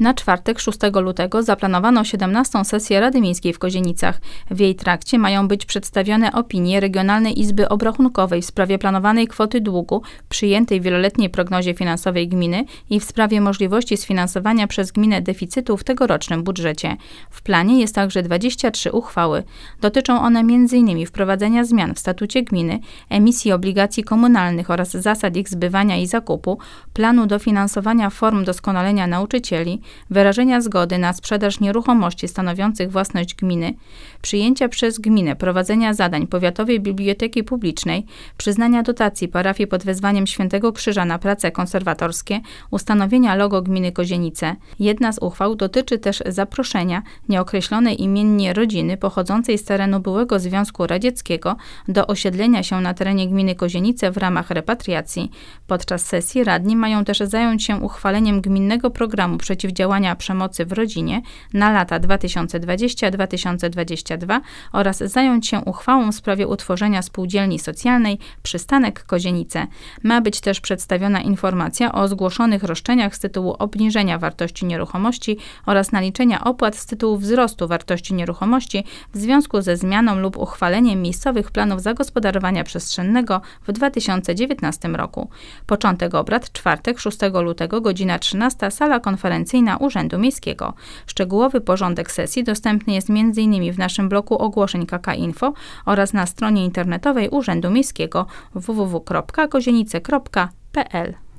Na czwartek 6 lutego zaplanowano 17. sesję Rady Miejskiej w Kozienicach. W jej trakcie mają być przedstawione opinie Regionalnej Izby Obrachunkowej w sprawie planowanej kwoty długu przyjętej w wieloletniej prognozie finansowej gminy i w sprawie możliwości sfinansowania przez gminę deficytu w tegorocznym budżecie. W planie jest także 23 uchwały. Dotyczą one m.in. wprowadzenia zmian w statucie gminy, emisji obligacji komunalnych oraz zasad ich zbywania i zakupu, planu dofinansowania form doskonalenia nauczycieli, wyrażenia zgody na sprzedaż nieruchomości stanowiących własność gminy, przyjęcia przez gminę prowadzenia zadań Powiatowej Biblioteki Publicznej, przyznania dotacji parafii pod wezwaniem Świętego Krzyża na prace konserwatorskie, ustanowienia logo gminy Kozienice. Jedna z uchwał dotyczy też zaproszenia nieokreślonej imiennie rodziny pochodzącej z terenu byłego Związku Radzieckiego do osiedlenia się na terenie gminy Kozienice w ramach repatriacji. Podczas sesji radni mają też zająć się uchwaleniem gminnego programu przeciwdziałania Przeciwdziałania Przemocy w Rodzinie na lata 2020-2022 oraz zająć się uchwałą w sprawie utworzenia spółdzielni socjalnej Przystanek Kozienice. Ma być też przedstawiona informacja o zgłoszonych roszczeniach z tytułu obniżenia wartości nieruchomości oraz naliczenia opłat z tytułu wzrostu wartości nieruchomości w związku ze zmianą lub uchwaleniem miejscowych planów zagospodarowania przestrzennego w 2019 roku. Początek obrad czwartek 6 lutego godzina 13 sala konferencyjna na Urzędu Miejskiego. Szczegółowy porządek sesji dostępny jest m.in. w naszym bloku ogłoszeń KK Info oraz na stronie internetowej Urzędu Miejskiego www.kozienice.pl.